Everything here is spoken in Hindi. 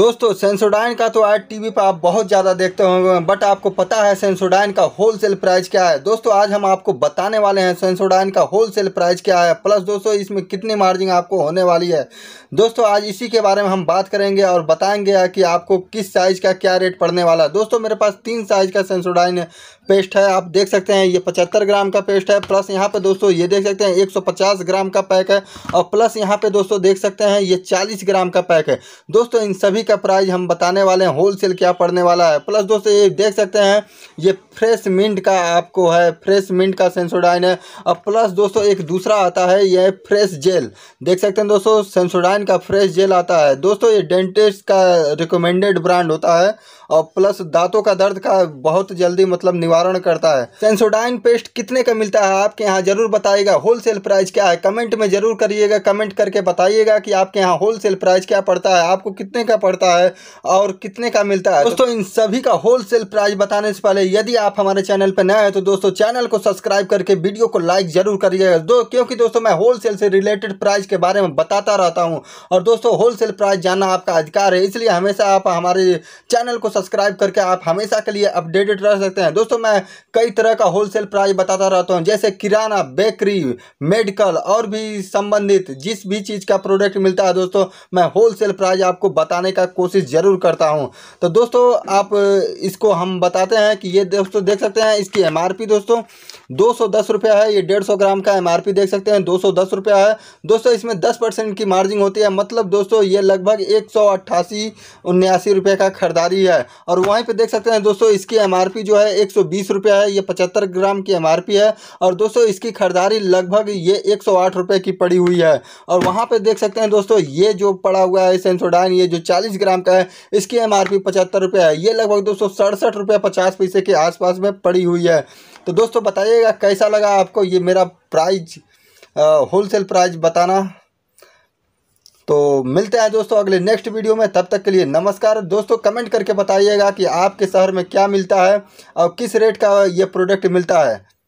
दोस्तों सेंसोडाइन का तो आज टीवी पर आप बहुत ज़्यादा देखते होंगे बट आपको पता है सेंसोडाइन का होलसेल प्राइस क्या है दोस्तों आज हम आपको बताने वाले हैं सेंसोडाइन का होलसेल प्राइस क्या है प्लस दोस्तों इसमें कितनी मार्जिन आपको होने वाली है दोस्तों आज इसी के बारे में हम बात करेंगे और बताएंगे कि आपको किस साइज़ का क्या रेट पड़ने वाला है दोस्तों मेरे पास तीन साइज़ का सेंसोडाइन है पेस्ट है आप देख सकते हैं ये पचहत्तर ग्राम का पेस्ट है प्लस यहाँ पे दोस्तों ये देख सकते हैं एक सौ पचास ग्राम का पैक है और प्लस यहाँ पे दोस्तों देख सकते हैं ये चालीस ग्राम का पैक है दोस्तों इन सभी का प्राइस हम बताने वाले हैं होलसेल क्या पड़ने वाला है प्लस दोस्तों ये देख सकते हैं ये फ्रेश मिंट का आपको है फ्रेश मिंट का सेंसोडाइन है और प्लस दोस्तों एक दूसरा आता है यह फ्रेश जेल देख सकते हैं दोस्तों सेंसोडाइन का फ्रेश जेल आता है दोस्तों ये डेंटिस्ट का रिकमेंडेड ब्रांड होता है और प्लस दांतों का दर्द का बहुत जल्दी मतलब निवारण करता है सेंसोडाइन पेस्ट कितने का मिलता है आपके यहाँ ज़रूर बताइएगा होलसेल प्राइस क्या है कमेंट में ज़रूर करिएगा कमेंट करके बताइएगा कि आपके यहाँ होलसेल प्राइस क्या पड़ता है आपको कितने का पड़ता है और कितने का मिलता है दोस्तों इन सभी का होलसेल प्राइस बताने से पहले यदि आप हमारे चैनल पर नए हैं तो दोस्तों चैनल को सब्सक्राइब करके वीडियो को लाइक ज़रूर करिएगा दो क्योंकि दोस्तों मैं होलसेल से रिलेटेड प्राइस के बारे में बताता रहता हूँ और दोस्तों होलसेल प्राइस जानना आपका अधिकार है इसलिए हमेशा आप हमारे चैनल को सब्सक्राइब करके आप हमेशा के लिए अपडेटेड रह सकते हैं दोस्तों मैं कई तरह का होलसेल प्राइस बताता रहता हूँ जैसे किराना बेकरी मेडिकल और भी संबंधित जिस भी चीज़ का प्रोडक्ट मिलता है दोस्तों मैं होलसेल प्राइस आपको बताने का कोशिश ज़रूर करता हूँ तो दोस्तों आप इसको हम बताते हैं कि ये दोस्तों देख सकते हैं इसकी एम दोस्तों दो सौ है ये डेढ़ ग्राम का एम देख सकते हैं दो सौ है दोस्तों इसमें दस परसेंट की मार्जिन होती है मतलब दोस्तों ये लगभग एक सौ अट्ठासी उन्यासी रुपये का खरीदारी है और वहीं पे देख सकते हैं दोस्तों इसकी एमआरपी जो है एक सौ है ये पचहत्तर ग्राम की एमआरपी है और दोस्तों इसकी खरीदारी लगभग ये एक सौ की पड़ी हुई है और वहाँ पर देख सकते हैं दोस्तों ये जो पड़ा हुआ है सेंसोडाइन ये जो चालीस ग्राम का है इसकी एम आर रुपया है ये लगभग दोस्तों सड़सठ रुपये पचास पैसे के आसपास में पड़ी हुई है तो दोस्तों बताइएगा कैसा लगा आपको ये मेरा प्राइज होलसेल प्राइज बताना तो मिलते हैं दोस्तों अगले नेक्स्ट वीडियो में तब तक के लिए नमस्कार दोस्तों कमेंट करके बताइएगा कि आपके शहर में क्या मिलता है और किस रेट का ये प्रोडक्ट मिलता है